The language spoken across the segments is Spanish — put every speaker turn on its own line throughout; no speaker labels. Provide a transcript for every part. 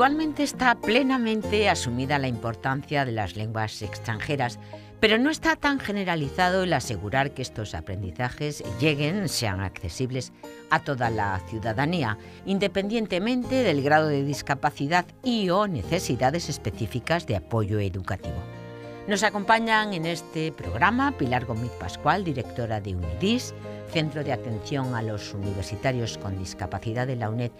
Actualmente está plenamente asumida la importancia de las lenguas extranjeras, pero no está tan generalizado el asegurar que estos aprendizajes lleguen, sean accesibles a toda la ciudadanía, independientemente del grado de discapacidad y o necesidades específicas de apoyo educativo. Nos acompañan en este programa Pilar Gómez Pascual, directora de UNIDIS, Centro de Atención a los Universitarios con Discapacidad de la UNED,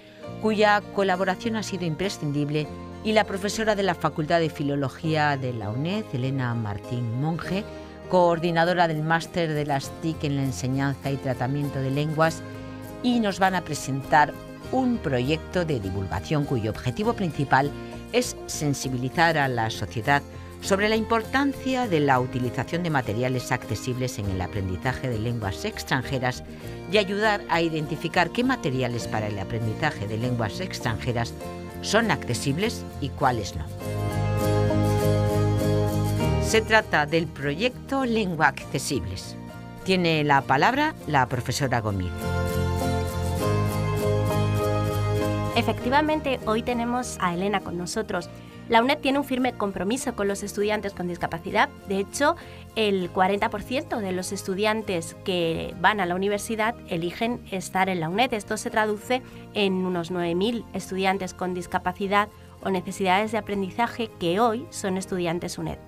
cuya colaboración ha sido imprescindible, y la profesora de la Facultad de Filología de la UNED, Elena Martín Monge, coordinadora del Máster de las TIC en la Enseñanza y Tratamiento de Lenguas, y nos van a presentar un proyecto de divulgación cuyo objetivo principal es sensibilizar a la sociedad sobre la importancia de la utilización de materiales accesibles en el aprendizaje de lenguas extranjeras y ayudar a identificar qué materiales para el aprendizaje de lenguas extranjeras son accesibles y cuáles no. Se trata del proyecto Lengua Accesibles. Tiene la palabra la profesora Gómez.
Efectivamente, hoy tenemos a Elena con nosotros. La UNED tiene un firme compromiso con los estudiantes con discapacidad. De hecho, el 40% de los estudiantes que van a la universidad eligen estar en la UNED. Esto se traduce en unos 9.000 estudiantes con discapacidad o necesidades de aprendizaje que hoy son estudiantes UNED.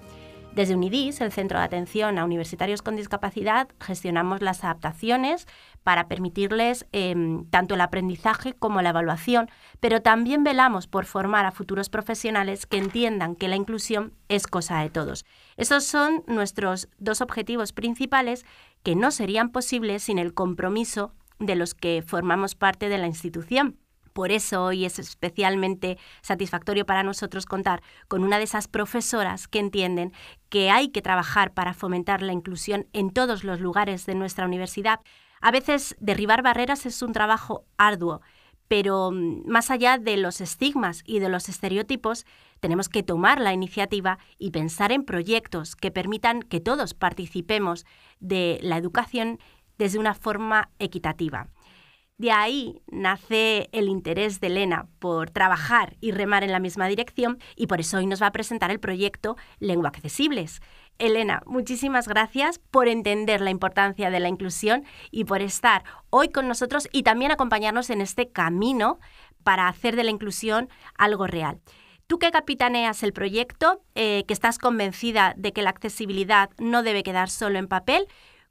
Desde UNIDIS, el Centro de Atención a Universitarios con Discapacidad, gestionamos las adaptaciones para permitirles em, tanto el aprendizaje como la evaluación, pero también velamos por formar a futuros profesionales que entiendan que la inclusión es cosa de todos. Esos son nuestros dos objetivos principales que no serían posibles sin el compromiso de los que formamos parte de la institución. Por eso hoy es especialmente satisfactorio para nosotros contar con una de esas profesoras que entienden que hay que trabajar para fomentar la inclusión en todos los lugares de nuestra universidad. A veces derribar barreras es un trabajo arduo, pero mm, más allá de los estigmas y de los estereotipos, tenemos que tomar la iniciativa y pensar en proyectos que permitan que todos participemos de la educación desde una forma equitativa. De ahí nace el interés de Elena por trabajar y remar en la misma dirección y por eso hoy nos va a presentar el proyecto Lengua Accesibles. Elena, muchísimas gracias por entender la importancia de la inclusión y por estar hoy con nosotros y también acompañarnos en este camino para hacer de la inclusión algo real. Tú que capitaneas el proyecto, eh, que estás convencida de que la accesibilidad no debe quedar solo en papel,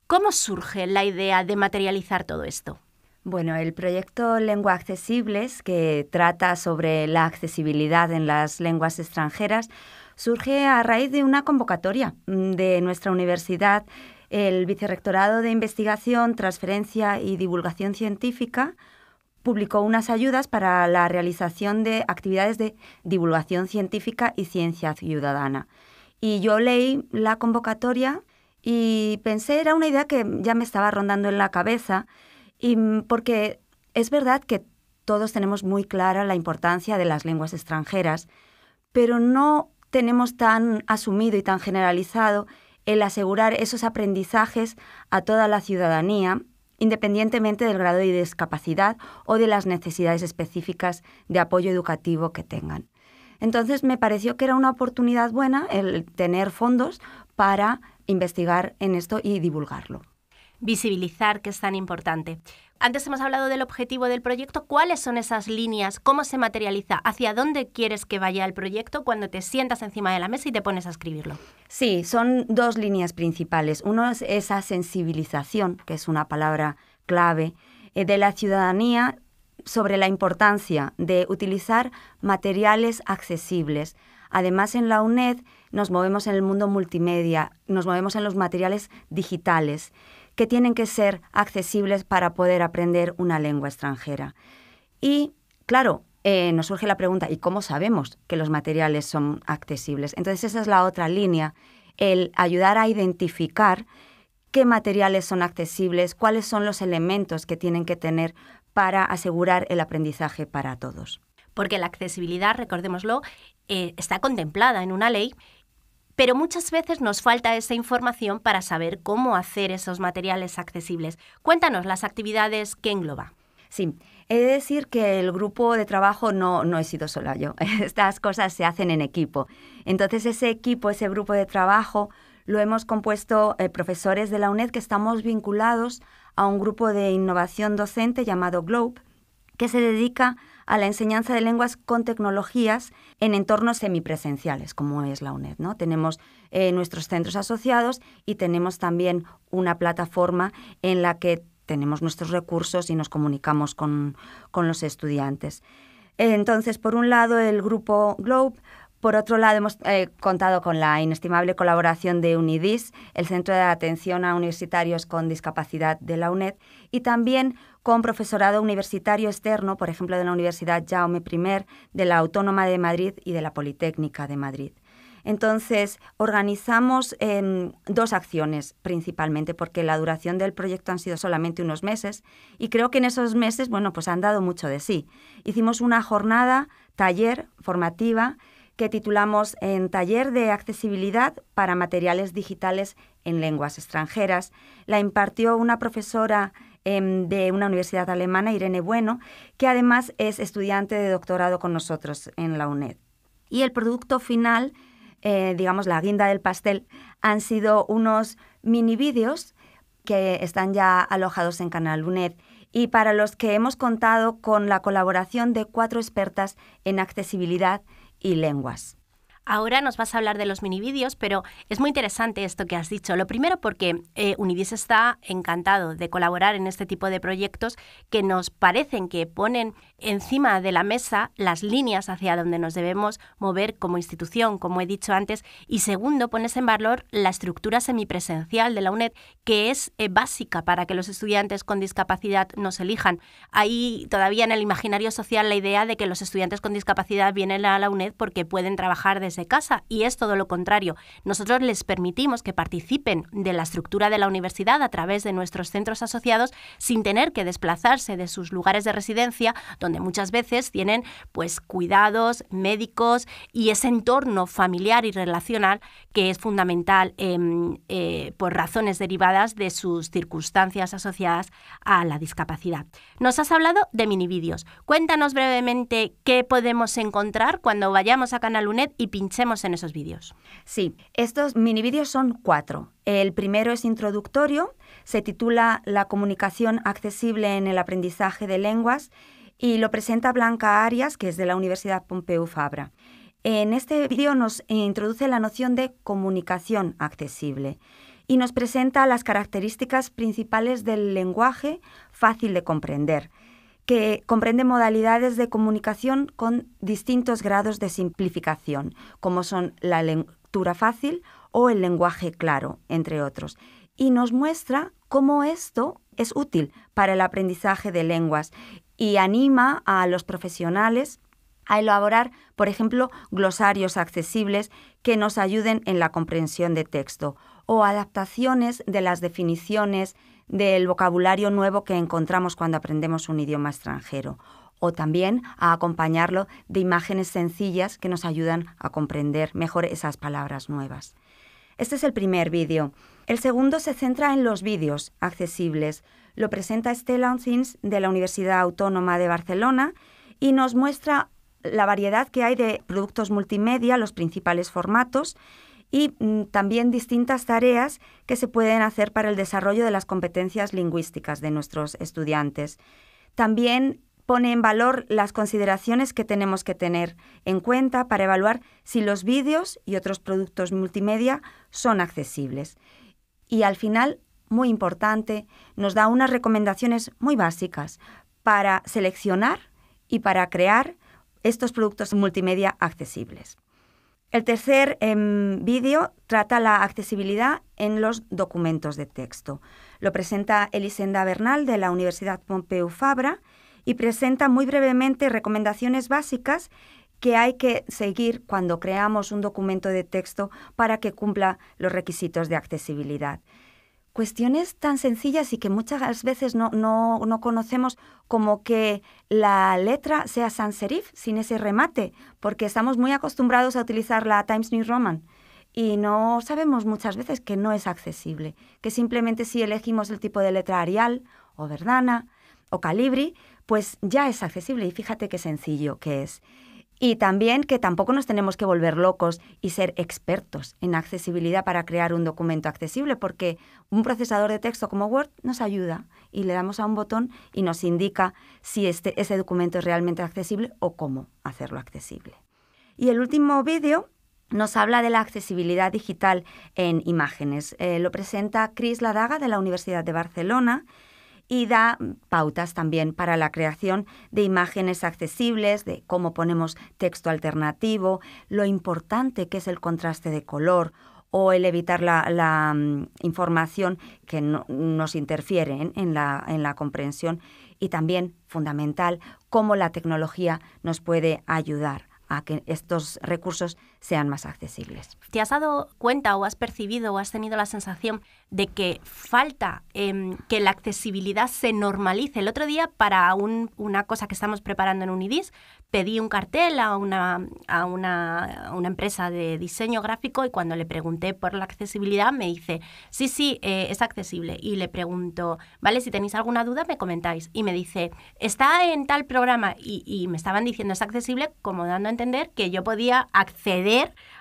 ¿cómo surge la idea de materializar todo esto?
Bueno, el proyecto Lengua Accesibles, que trata sobre la accesibilidad en las lenguas extranjeras, surge a raíz de una convocatoria mm, de nuestra universidad, el Vicerrectorado de Investigación, Transferencia y Divulgación Científica publicó unas ayudas para la realización de actividades de divulgación científica y ciencia ciudadana. Y yo leí la convocatoria y pensé, era una idea que ya me estaba rondando en la cabeza, Mm, porque es verdad que todos tenemos muy clara la importancia de las lenguas extranjeras, pero no tenemos tan asumido y tan generalizado el asegurar esos aprendizajes a toda la ciudadanía, independientemente del grado de discapacidad o de las necesidades específicas de apoyo educativo que tengan. Entonces me pareció que era una oportunidad buena el tener fondos para investigar en esto y divulgarlo
visibilizar, que es tan importante. Antes hemos hablado del objetivo del proyecto. ¿Cuáles son esas líneas? ¿Cómo se materializa? ¿Hacia dónde quieres que vaya el proyecto cuando te sientas encima de la mesa y te pones a escribirlo? Sí,
son dos líneas principales. Uno es esa sensibilización, que es una palabra clave, eh, de la ciudadanía sobre la importancia de utilizar materiales accesibles. Además, en la UNED nos movemos en el mundo multimedia, nos movemos en los materiales digitales que tienen que ser accesibles para poder aprender una lengua extranjera. Y, claro, eh, nos surge la pregunta, ¿y cómo sabemos que los materiales son accesibles? Entonces esa es la otra línea, el ayudar a identificar qué materiales son accesibles, cuáles son los elementos que tienen que tener para asegurar el aprendizaje para todos.
Porque la accesibilidad, recordémoslo, eh, está contemplada en una ley pero muchas veces nos falta esa información para saber cómo hacer esos materiales accesibles. Cuéntanos las actividades que engloba.
Sí, he de decir que el grupo de trabajo no, he sido sola yo. Estas cosas se hacen en equipo. Entonces ese equipo, ese grupo de trabajo, lo hemos compuesto eh, profesores de la UNED que estamos vinculados a un grupo de innovación docente llamado GLOBE, que se dedica a la enseñanza de lenguas con tecnologías en entornos semipresenciales, como es la UNED. ¿no? Tenemos eh, nuestros centros asociados y tenemos también una plataforma en la que tenemos nuestros recursos y nos comunicamos con, los estudiantes. Entonces, por un lado, el grupo Globe por otro lado, hemos eh, contado con la inestimable colaboración de UNIDIS, el Centro de Atención a Universitarios con Discapacidad de la UNED, y también con profesorado universitario externo, por ejemplo, de la Universidad Jaume I, de la Autónoma de Madrid y de la Politécnica de Madrid. Entonces, organizamos em, dos acciones principalmente, porque la duración del proyecto han sido solamente unos meses y creo que en esos meses, bueno, pues han dado mucho de sí. Hicimos una jornada, taller formativa, que titulamos en Taller de Accesibilidad para Materiales Digitales en Lenguas Extranjeras. La impartió una profesora Em, de una universidad alemana, Irene Bueno, que además es estudiante de doctorado con nosotros en la UNED. Y el producto final, eh, digamos la guinda del pastel, han sido unos mini vídeos que están ya alojados en Canal UNED y para los que hemos contado con la colaboración de cuatro expertas en accesibilidad y lenguas.
Ahora nos vas a hablar de los mini vídeos, pero es muy interesante esto que has dicho. Lo primero porque eh, Unidis está encantado de colaborar en este tipo de proyectos que nos parecen que ponen encima de la mesa las líneas hacia donde nos debemos mover como institución, como he dicho antes, y segundo, pones en valor la estructura semipresencial de la UNED, que es eh, básica para que los estudiantes con discapacidad nos elijan. Hay todavía en el imaginario social la idea de que los estudiantes con discapacidad vienen a la UNED porque pueden trabajar desde de casa y es todo lo contrario. Nosotros les permitimos que participen de la estructura de la universidad a través de nuestros centros asociados sin tener que desplazarse de sus lugares de residencia, donde muchas veces tienen pues cuidados médicos y ese entorno familiar y relacional que es fundamental em, eh, por razones derivadas de sus circunstancias asociadas a la discapacidad. Nos has hablado de mini vídeos. Cuéntanos brevemente qué podemos encontrar cuando vayamos a Canal UNED y pinchemos en esos vídeos. Sí, estos mini vídeos
son cuatro. El primero es introductorio, se titula La comunicación accesible en el aprendizaje de lenguas y lo presenta Blanca Arias, que es de la Universidad Pompeu Fabra. En este vídeo nos introduce la noción de comunicación accesible y nos presenta las características principales del lenguaje fácil de comprender que comprende modalidades de comunicación con distintos grados de simplificación, como son la lectura fácil o el lenguaje claro, entre otros, y nos muestra cómo esto es útil para el aprendizaje de lenguas y anima a los profesionales a elaborar, por ejemplo, glosarios accesibles que nos ayuden en la comprensión de texto o adaptaciones de las definiciones del vocabulario nuevo que encontramos cuando aprendemos un idioma extranjero o también a acompañarlo de imágenes sencillas que nos ayudan a comprender mejor esas palabras nuevas. Este es el primer vídeo. El segundo se centra en los vídeos accesibles. Lo presenta Estela Oncins de la Universidad Autónoma de Barcelona y nos muestra la variedad que hay de productos multimedia, los principales formatos y mm, también distintas tareas que se pueden hacer para el desarrollo de las competencias lingüísticas de nuestros estudiantes. También pone en valor las consideraciones que tenemos que tener en cuenta para evaluar si los vídeos y otros productos multimedia son accesibles. Y al final, muy importante, nos da unas recomendaciones muy básicas para seleccionar y para crear estos productos multimedia accesibles. El tercer em, vídeo trata la accesibilidad en los documentos de texto. Lo presenta Elisenda Bernal de la Universidad Pompeu Fabra y presenta muy brevemente recomendaciones básicas que hay que seguir cuando creamos un documento de texto para que cumpla los requisitos de accesibilidad cuestiones tan sencillas y que muchas veces no, conocemos como que la letra sea sans serif, sin ese remate, porque estamos muy acostumbrados a utilizar la Times New Roman y no sabemos muchas veces que no es accesible, que simplemente si elegimos el tipo de letra Arial o Verdana o Calibri, pues ya es accesible y fíjate qué sencillo que es y también que tampoco nos tenemos que volver locos y ser expertos en accesibilidad para crear un documento accesible, porque un procesador de texto como Word nos ayuda y le damos a un botón y nos indica si este, ese documento es realmente accesible o cómo hacerlo accesible. Y el último vídeo nos habla de la accesibilidad digital en imágenes. Eh, lo presenta Cris Ladaga de la Universidad de Barcelona y da pautas también para la creación de imágenes accesibles, de cómo ponemos texto alternativo, lo importante que es el contraste de color o el evitar la, mm, información que nos interfiere en, la, en la comprensión y también fundamental cómo la tecnología nos puede ayudar a que estos recursos sean más accesibles.
¿Te has dado cuenta o has percibido o has tenido la sensación de que falta em, que la accesibilidad se normalice? El otro día, para una cosa que estamos preparando en Unidis, pedí un cartel a una, a una, empresa de diseño gráfico y cuando le pregunté por la accesibilidad me dice, sí, sí, eh, es accesible. Y le pregunto, vale, si tenéis alguna duda me comentáis. Y me dice, está en tal programa y me estaban diciendo es accesible como dando a entender que yo podía acceder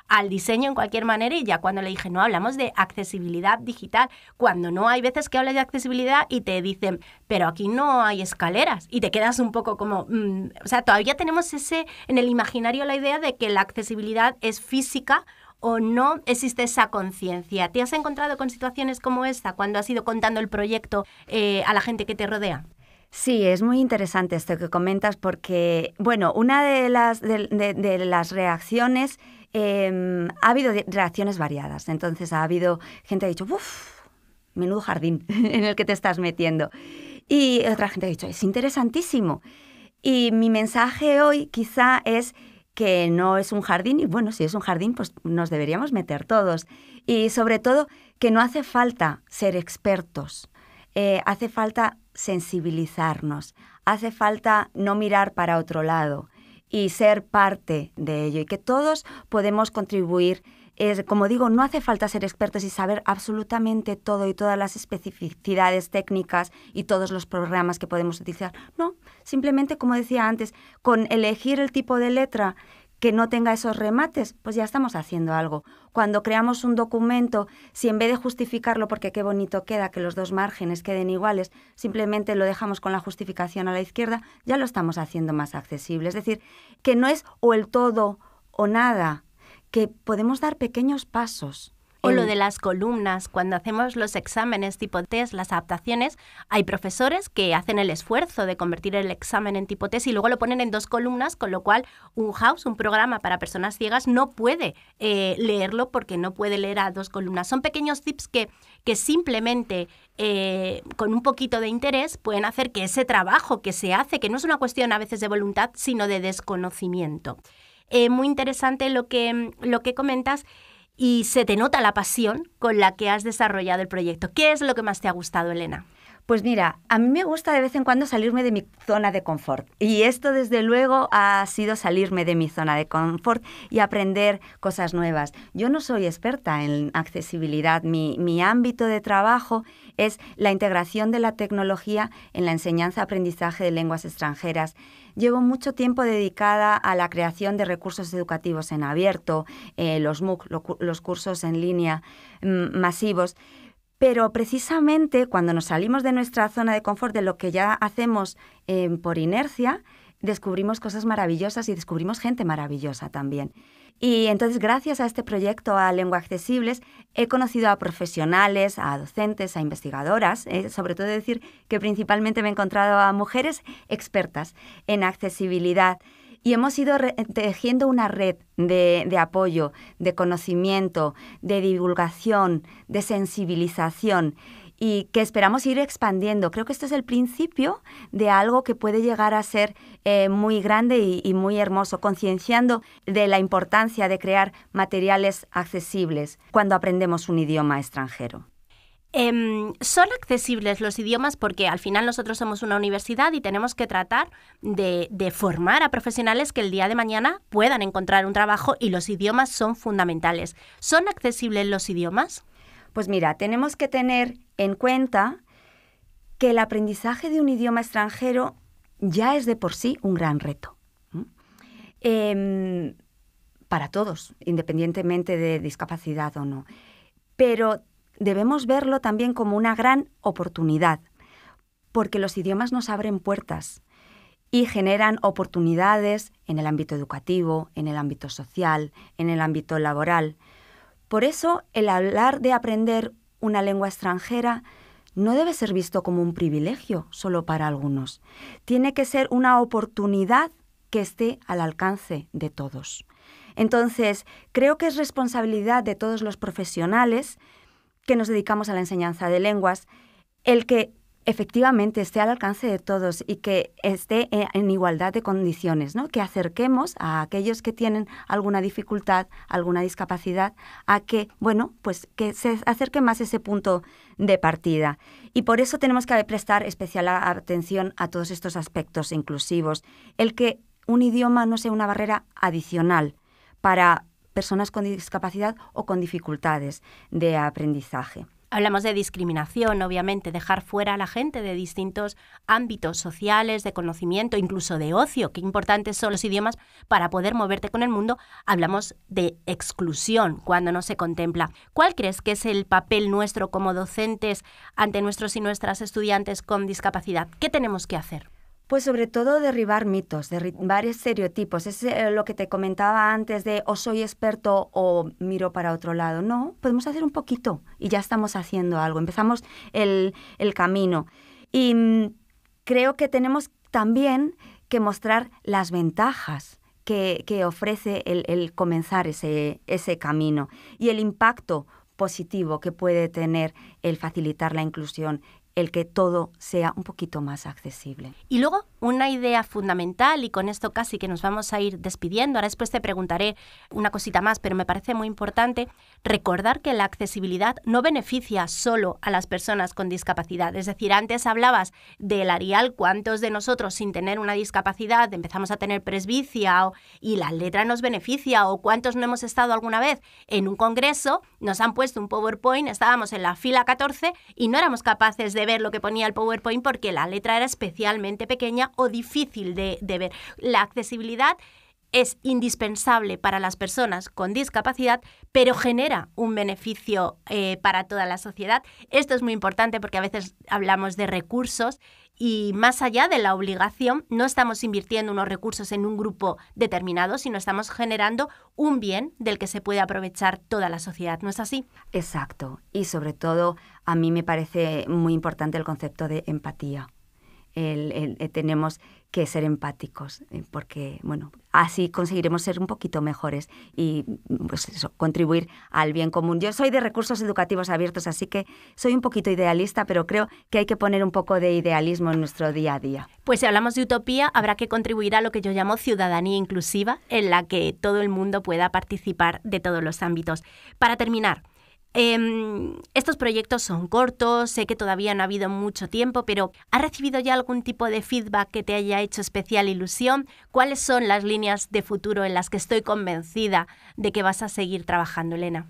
al diseño en cualquier manera y ya cuando le dije, no, hablamos de accesibilidad digital, cuando no hay veces que hablas de accesibilidad y te dicen, pero aquí no hay escaleras y te quedas un poco como, mm, o sea, todavía tenemos ese en el imaginario la idea de que la accesibilidad es física o no existe esa conciencia. ¿Te has encontrado con situaciones como esta cuando has ido contando el proyecto eh, a la gente que te rodea?
Sí, es muy interesante esto que comentas porque, bueno, una de las, de las reacciones Em, ha habido reacciones variadas. Entonces ha habido gente que ha dicho, uff, menudo jardín en el que te estás metiendo. Y otra gente ha dicho, es interesantísimo. Y mi mensaje hoy quizá es que no es un jardín y bueno, si es un jardín, pues nos deberíamos meter todos. Y sobre todo que no hace falta ser expertos, eh, hace falta sensibilizarnos, hace falta no mirar para otro lado, y ser parte de ello y que todos podemos contribuir. como digo, no hace falta ser expertos y saber absolutamente todo y todas las especificidades técnicas y todos los programas que podemos utilizar. No, simplemente, como decía antes, con elegir el tipo de letra que no tenga esos remates, pues ya estamos haciendo algo. Cuando creamos un documento, si en vez de justificarlo porque qué bonito queda que los dos márgenes queden iguales, simplemente lo dejamos con la justificación a la izquierda, ya lo estamos haciendo más accesible. Es decir, que no es o el todo o nada, que podemos dar pequeños pasos. O lo mm. de
las columnas, cuando hacemos los exámenes tipo test, las adaptaciones, hay profesores que hacen el esfuerzo de convertir el examen en tipo test y luego lo ponen en dos columnas, con lo cual un house, un programa para personas ciegas, no puede eh, leerlo porque no puede leer a dos columnas. Son pequeños tips que, que simplemente eh, con un poquito de interés pueden hacer que ese trabajo que se hace, que no es una cuestión a veces de voluntad, sino de desconocimiento. Eh, muy interesante lo que, lo que comentas y se te nota la pasión con la que has desarrollado el proyecto. ¿Qué es lo que más te ha gustado, Elena? Pues mira,
a mí me gusta de vez en cuando salirme de mi zona de confort. Y esto desde luego ha sido salirme de mi zona de confort y aprender cosas nuevas. Yo no soy experta en accesibilidad. Mi, ámbito de trabajo es la integración de la tecnología en la enseñanza-aprendizaje de lenguas extranjeras. Llevo mucho tiempo dedicada a la creación de recursos educativos en abierto, eh, los MOOC, los cursos en línea mm, masivos pero precisamente cuando nos salimos de nuestra zona de confort, de lo que ya hacemos em, por inercia, descubrimos cosas maravillosas y descubrimos gente maravillosa también. Y entonces, gracias a este proyecto a Lengua Accesibles, he conocido a profesionales, a docentes, a investigadoras, eh, sobre todo decir que principalmente me he encontrado a mujeres expertas en accesibilidad. Y hemos ido eh, tejiendo una red de, apoyo, de conocimiento, de divulgación, de sensibilización y que esperamos ir expandiendo. Creo que este es el principio de algo que puede llegar a ser eh, muy grande y muy hermoso, concienciando de la importancia de crear materiales accesibles cuando aprendemos un idioma extranjero.
Em, ¿Son accesibles los idiomas? Porque al final nosotros somos una universidad y tenemos que tratar de, formar a profesionales que el día de mañana puedan encontrar un trabajo y los idiomas son fundamentales. ¿Son accesibles los idiomas? Pues mira, tenemos que tener en
cuenta
que el aprendizaje de un
idioma extranjero ya es de por sí un gran reto. Em, para todos, independientemente de discapacidad o no. Pero debemos verlo también como una gran oportunidad, porque los idiomas nos abren puertas y generan oportunidades en el ámbito educativo, en el ámbito social, en el ámbito laboral. Por eso, el hablar de aprender una lengua extranjera no debe ser visto como un privilegio solo para algunos. Tiene que ser una oportunidad que esté al alcance de todos. Entonces, creo que es responsabilidad de todos los profesionales que nos dedicamos a la enseñanza de lenguas, el que efectivamente esté al alcance de todos y que esté eh, en igualdad de condiciones, ¿no? que acerquemos a aquellos que tienen alguna dificultad, alguna discapacidad, a que, bueno, pues que se acerque más ese punto de partida. Y por eso tenemos que prestar especial atención a todos estos aspectos inclusivos. El que un idioma no sea una barrera adicional para personas con discapacidad o con dificultades de aprendizaje.
Hablamos de discriminación, obviamente, dejar fuera a la gente de distintos ámbitos sociales, de conocimiento, incluso de ocio, qué importantes son los idiomas para poder moverte con el mundo. Hablamos de exclusión cuando no se contempla. ¿Cuál crees que es el papel nuestro como docentes ante nuestros y nuestras estudiantes con discapacidad? ¿Qué tenemos que hacer?
Pues sobre todo derribar mitos, derribar estereotipos. Es eh, lo que te comentaba antes de o soy experto o miro para otro lado. No, podemos hacer un poquito y ya estamos haciendo algo. Empezamos el, camino. Y mm, creo que tenemos también que mostrar las ventajas que, ofrece el, comenzar ese, ese camino y el impacto positivo que puede tener el facilitar la inclusión el que todo sea un poquito más accesible.
Y luego, una idea fundamental, y con esto casi que nos vamos a ir despidiendo, ahora después te preguntaré una cosita más, pero me parece muy importante recordar que la accesibilidad no beneficia solo a las personas con discapacidad. Es decir, antes hablabas del Arial, cuántos de nosotros sin tener una discapacidad empezamos a tener presbicia o, y la letra nos beneficia o cuántos no hemos estado alguna vez en un congreso, nos han puesto un PowerPoint, estábamos en la fila 14 y no éramos capaces de ver lo que ponía el PowerPoint porque la letra era especialmente pequeña o difícil de, de ver. La accesibilidad es indispensable para las personas con discapacidad, pero genera un beneficio eh, para toda la sociedad. Esto es muy importante porque a veces hablamos de recursos y más allá de la obligación, no estamos invirtiendo unos recursos en un grupo determinado, sino estamos generando un bien del que se puede aprovechar toda la sociedad, ¿no es así?
Exacto. Y sobre todo, a mí me parece muy importante el concepto de empatía eh, tenemos que ser empáticos, eh, porque, bueno, así conseguiremos ser un poquito mejores y mm, pues contribuir al bien común. Yo soy de recursos educativos abiertos, así que soy un poquito idealista, pero creo que hay que poner un poco de idealismo en nuestro día a
día. Pues si hablamos de utopía, habrá que contribuir a lo que yo llamo ciudadanía inclusiva, en la que todo el mundo pueda participar de todos los ámbitos. Para terminar, Em, estos proyectos son cortos, sé que todavía no ha habido mucho tiempo, pero ¿has recibido ya algún tipo de feedback que te haya hecho especial ilusión? ¿Cuáles son las líneas de futuro en las que estoy convencida de que vas a seguir trabajando, Elena?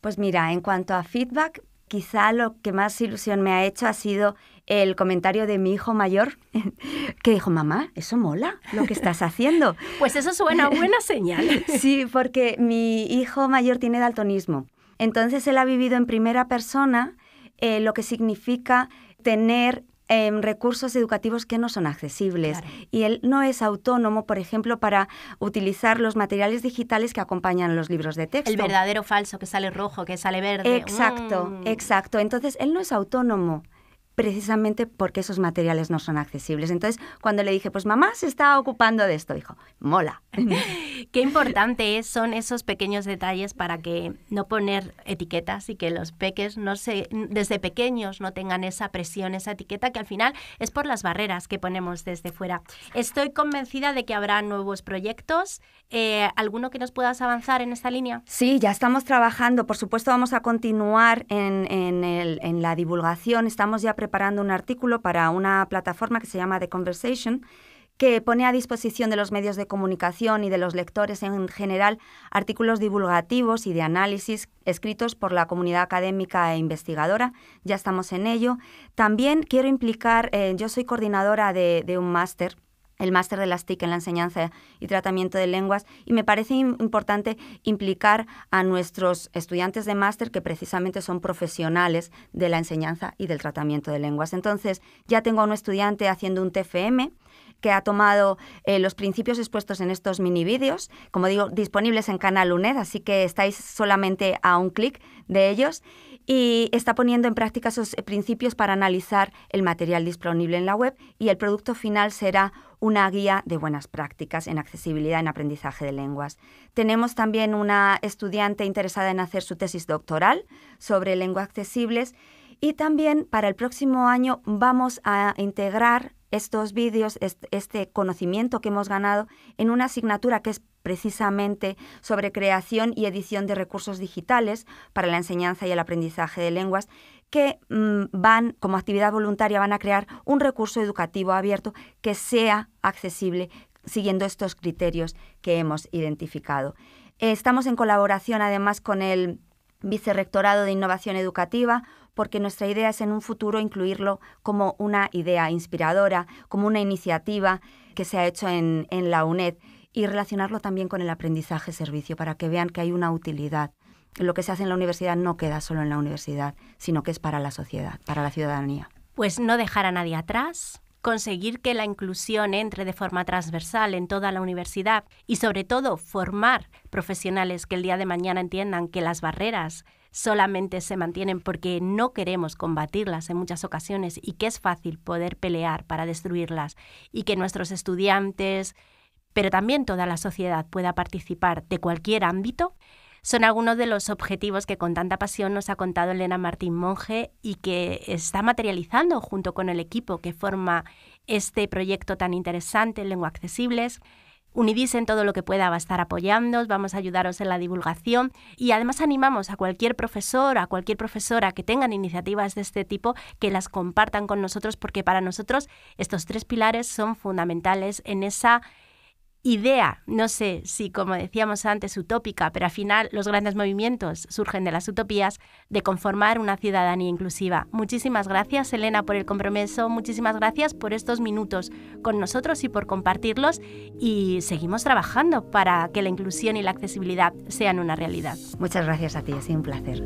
Pues mira,
en cuanto a feedback, quizá lo que más ilusión me ha hecho ha sido el comentario de mi hijo mayor, que dijo, mamá, eso mola lo que estás haciendo. pues eso es una buena señal. sí, porque mi hijo mayor tiene daltonismo. Entonces él ha vivido en primera persona eh, lo que significa tener em, recursos educativos que no son accesibles y él no es autónomo, por ejemplo, para utilizar los materiales digitales que acompañan los libros de texto. El verdadero
falso que sale rojo, que sale verde. Exacto, mm.
exacto. Entonces, él no es autónomo precisamente porque esos materiales no son accesibles. Entonces, cuando le dije, pues mamá se está ocupando de esto, dijo, mola.
Qué importante son esos pequeños detalles para que no poner etiquetas y que los peques no se, desde pequeños no tengan esa presión, esa etiqueta que al final es por las barreras que ponemos desde fuera. Estoy convencida de que habrá nuevos proyectos. Eh, ¿Alguno que nos puedas avanzar en esta línea?
Sí, ya estamos trabajando. Por supuesto, vamos a continuar en, en la divulgación. Estamos ya preparando un artículo para una plataforma que se llama The Conversation, que pone a disposición de los medios de comunicación y de los lectores en general artículos divulgativos y de análisis escritos por la comunidad académica e investigadora. Ya estamos en ello. También quiero implicar, eh, yo soy coordinadora de un máster el máster de las TIC en la enseñanza y tratamiento de lenguas y me parece importante implicar a nuestros estudiantes de máster que precisamente son profesionales de la enseñanza y del tratamiento de lenguas. Entonces, ya tengo a un estudiante haciendo un TFM que ha tomado eh, los principios expuestos en estos mini vídeos, como digo, disponibles en Canal UNED, así que estáis solamente a un clic de ellos y está poniendo en práctica esos eh, principios para analizar el material disponible en la web y el producto final será una guía de buenas prácticas en accesibilidad en aprendizaje de lenguas. Tenemos también una estudiante interesada en hacer su tesis doctoral sobre lenguas accesibles y también para el próximo año vamos a integrar estos vídeos, este conocimiento que hemos ganado en una asignatura que es precisamente sobre creación y edición de recursos digitales para la enseñanza y el aprendizaje de lenguas, que mm, van, como actividad voluntaria, van a crear un recurso educativo abierto que sea accesible siguiendo estos criterios que hemos identificado. Eh, estamos en colaboración además con el Vicerrectorado de Innovación Educativa, porque nuestra idea es en un futuro incluirlo como una idea inspiradora, como una iniciativa que se ha hecho en, la UNED y relacionarlo también con el aprendizaje-servicio para que vean que hay una utilidad. Lo que se hace en la universidad no queda solo en la universidad, sino que es para la sociedad, para la ciudadanía.
Pues no dejar a nadie atrás, conseguir que la inclusión entre de forma transversal en toda la universidad y sobre todo formar profesionales que el día de mañana entiendan que las barreras solamente se mantienen porque no queremos combatirlas en muchas ocasiones y que es fácil poder pelear para destruirlas y que nuestros estudiantes, pero también toda la sociedad pueda participar de cualquier ámbito, son algunos de los objetivos que con tanta pasión nos ha contado Elena Martín Monge y que está materializando junto con el equipo que forma este proyecto tan interesante, Lengua Accesibles. Unidis en todo lo que pueda va a estar apoyándoos, vamos a ayudaros en la divulgación y además animamos a cualquier profesor, a cualquier profesora que tengan iniciativas de este tipo que las compartan con nosotros porque para nosotros estos tres pilares son fundamentales en esa idea, no sé si como decíamos antes, utópica, pero al final los grandes movimientos surgen de las utopías, de conformar una ciudadanía inclusiva. Muchísimas gracias Elena por el compromiso, muchísimas gracias por estos minutos con nosotros y por compartirlos y seguimos trabajando para que la inclusión y la accesibilidad sean una realidad.
Muchas gracias a ti, es un placer.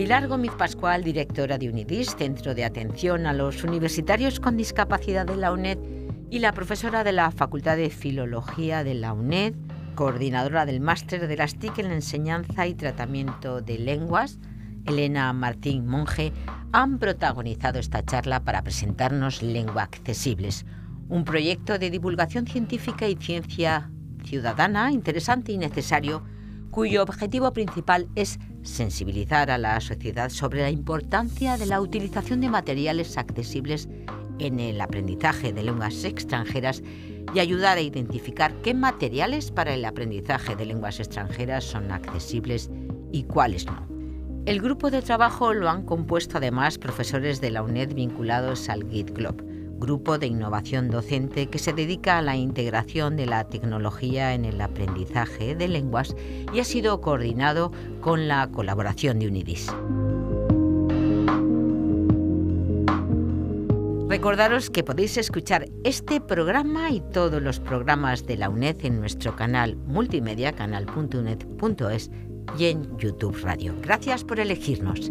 Pilar Gómez Pascual, directora
de UNIDIS, Centro de Atención a los Universitarios con Discapacidad de la UNED, y la profesora de la Facultad de Filología de la UNED, coordinadora del Máster de las TIC en la Enseñanza y Tratamiento de Lenguas, Elena Martín Monge, han protagonizado esta charla para presentarnos Lengua Accesibles, un proyecto de divulgación científica y ciencia ciudadana interesante y necesario cuyo objetivo principal es sensibilizar a la sociedad sobre la importancia de la utilización de materiales accesibles en el aprendizaje de lenguas extranjeras y ayudar a identificar qué materiales para el aprendizaje de lenguas extranjeras son accesibles y cuáles no. El grupo de trabajo lo han compuesto además profesores de la UNED vinculados al Git grupo de innovación docente que se dedica a la integración de la tecnología en el aprendizaje de lenguas y ha sido coordinado con la colaboración de UNIDIS. Recordaros que podéis escuchar este programa y todos los programas de la UNED en nuestro canal multimedia canal.uned.es y en YouTube Radio. Gracias por elegirnos.